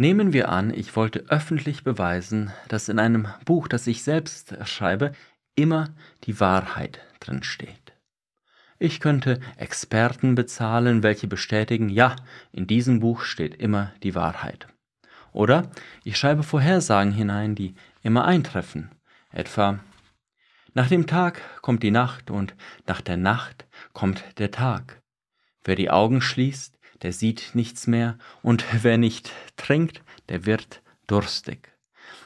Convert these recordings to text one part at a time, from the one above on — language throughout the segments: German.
Nehmen wir an, ich wollte öffentlich beweisen, dass in einem Buch, das ich selbst schreibe, immer die Wahrheit drin steht. Ich könnte Experten bezahlen, welche bestätigen, ja, in diesem Buch steht immer die Wahrheit. Oder ich schreibe Vorhersagen hinein, die immer eintreffen. Etwa, nach dem Tag kommt die Nacht und nach der Nacht kommt der Tag. Wer die Augen schließt, der sieht nichts mehr, und wer nicht trinkt, der wird durstig.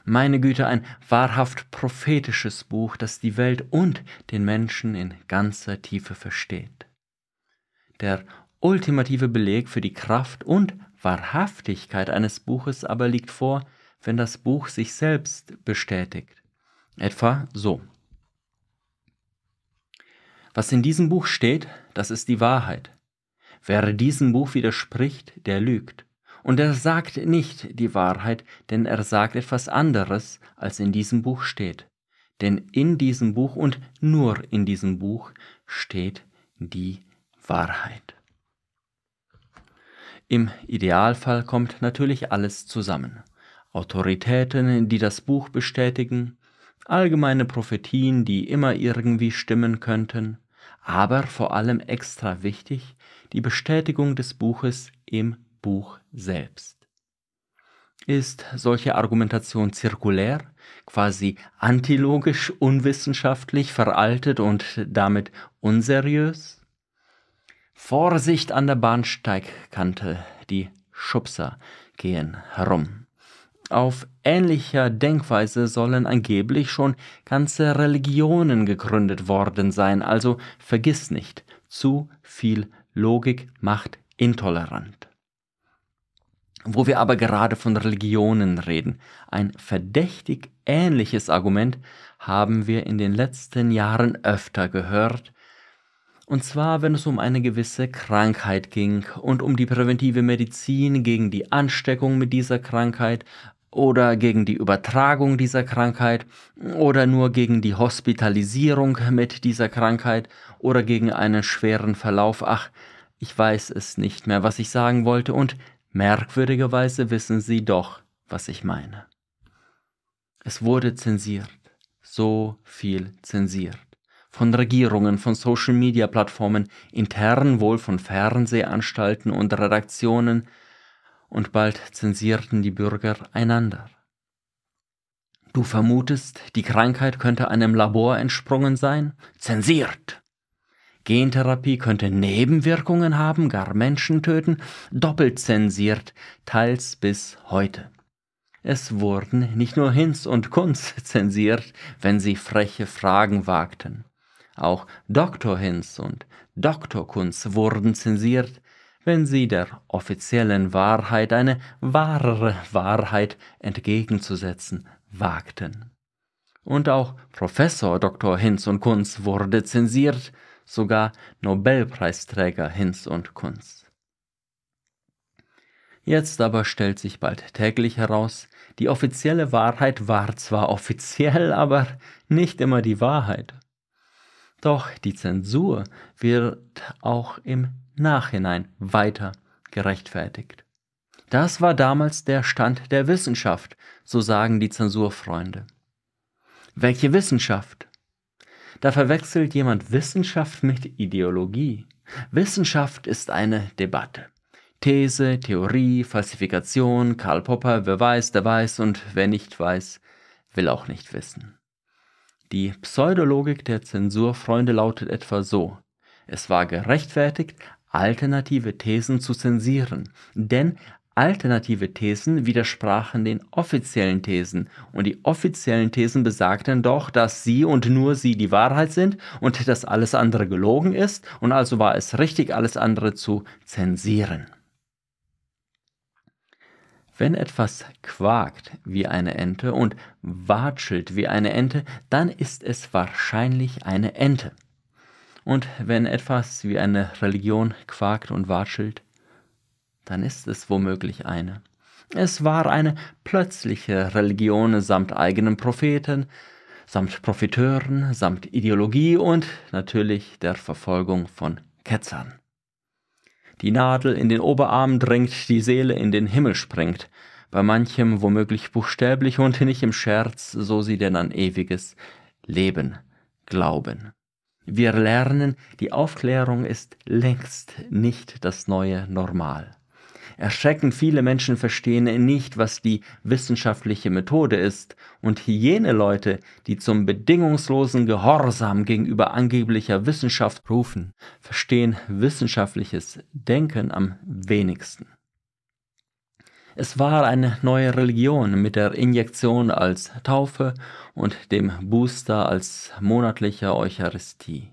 Meine Güte, ein wahrhaft prophetisches Buch, das die Welt und den Menschen in ganzer Tiefe versteht. Der ultimative Beleg für die Kraft und Wahrhaftigkeit eines Buches aber liegt vor, wenn das Buch sich selbst bestätigt. Etwa so. Was in diesem Buch steht, das ist die Wahrheit. Wer diesem Buch widerspricht, der lügt. Und er sagt nicht die Wahrheit, denn er sagt etwas anderes, als in diesem Buch steht. Denn in diesem Buch und nur in diesem Buch steht die Wahrheit. Im Idealfall kommt natürlich alles zusammen. Autoritäten, die das Buch bestätigen, allgemeine Prophetien, die immer irgendwie stimmen könnten, aber vor allem extra wichtig, die Bestätigung des Buches im Buch selbst. Ist solche Argumentation zirkulär, quasi antilogisch, unwissenschaftlich, veraltet und damit unseriös? Vorsicht an der Bahnsteigkante, die Schubser gehen herum. Auf ähnlicher Denkweise sollen angeblich schon ganze Religionen gegründet worden sein, also vergiss nicht, zu viel Logik macht intolerant. Wo wir aber gerade von Religionen reden, ein verdächtig ähnliches Argument haben wir in den letzten Jahren öfter gehört, und zwar wenn es um eine gewisse Krankheit ging und um die präventive Medizin gegen die Ansteckung mit dieser Krankheit, oder gegen die Übertragung dieser Krankheit oder nur gegen die Hospitalisierung mit dieser Krankheit oder gegen einen schweren Verlauf. Ach, ich weiß es nicht mehr, was ich sagen wollte und merkwürdigerweise wissen Sie doch, was ich meine. Es wurde zensiert, so viel zensiert. Von Regierungen, von Social-Media-Plattformen, intern wohl von Fernsehanstalten und Redaktionen, und bald zensierten die Bürger einander. Du vermutest, die Krankheit könnte einem Labor entsprungen sein? Zensiert! Gentherapie könnte Nebenwirkungen haben, gar Menschen töten, doppelt zensiert, teils bis heute. Es wurden nicht nur Hinz und Kunz zensiert, wenn sie freche Fragen wagten. Auch Dr. Hinz und Dr. Kunz wurden zensiert, wenn sie der offiziellen Wahrheit eine wahrere Wahrheit entgegenzusetzen wagten. Und auch Professor Dr. Hinz und Kunz wurde zensiert, sogar Nobelpreisträger Hinz und Kunz. Jetzt aber stellt sich bald täglich heraus, die offizielle Wahrheit war zwar offiziell, aber nicht immer die Wahrheit. Doch die Zensur wird auch im Nachhinein weiter gerechtfertigt. Das war damals der Stand der Wissenschaft, so sagen die Zensurfreunde. Welche Wissenschaft? Da verwechselt jemand Wissenschaft mit Ideologie. Wissenschaft ist eine Debatte. These, Theorie, Falsifikation, Karl Popper, wer weiß, der weiß und wer nicht weiß, will auch nicht wissen. Die Pseudologik der Zensurfreunde lautet etwa so: Es war gerechtfertigt, alternative Thesen zu zensieren, denn alternative Thesen widersprachen den offiziellen Thesen und die offiziellen Thesen besagten doch, dass sie und nur sie die Wahrheit sind und dass alles andere gelogen ist und also war es richtig, alles andere zu zensieren. Wenn etwas quakt wie eine Ente und watschelt wie eine Ente, dann ist es wahrscheinlich eine Ente. Und wenn etwas wie eine Religion quakt und watschelt, dann ist es womöglich eine. Es war eine plötzliche Religion samt eigenen Propheten, samt Profiteuren, samt Ideologie und natürlich der Verfolgung von Ketzern die Nadel in den Oberarm dringt, die Seele in den Himmel springt. Bei manchem womöglich buchstäblich und nicht im Scherz, so sie denn an ewiges Leben glauben. Wir lernen, die Aufklärung ist längst nicht das neue Normal. Erschreckend viele Menschen verstehen nicht, was die wissenschaftliche Methode ist, und jene Leute, die zum bedingungslosen Gehorsam gegenüber angeblicher Wissenschaft rufen, verstehen wissenschaftliches Denken am wenigsten. Es war eine neue Religion mit der Injektion als Taufe und dem Booster als monatlicher Eucharistie.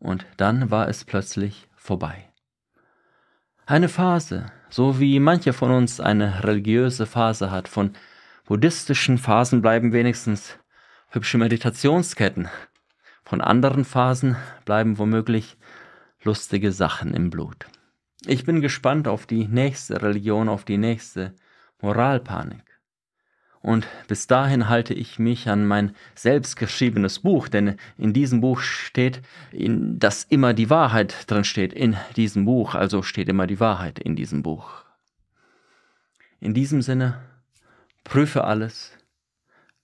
Und dann war es plötzlich vorbei. Eine Phase, so wie manche von uns eine religiöse Phase hat, von buddhistischen Phasen bleiben wenigstens hübsche Meditationsketten. Von anderen Phasen bleiben womöglich lustige Sachen im Blut. Ich bin gespannt auf die nächste Religion, auf die nächste Moralpanik und bis dahin halte ich mich an mein selbstgeschriebenes Buch, denn in diesem Buch steht, in, dass immer die Wahrheit drin steht, in diesem Buch, also steht immer die Wahrheit in diesem Buch. In diesem Sinne, prüfe alles,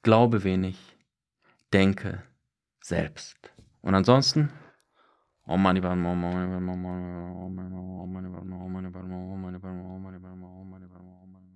glaube wenig, denke selbst. Und ansonsten, oh Mann, oh Mann, oh Mann,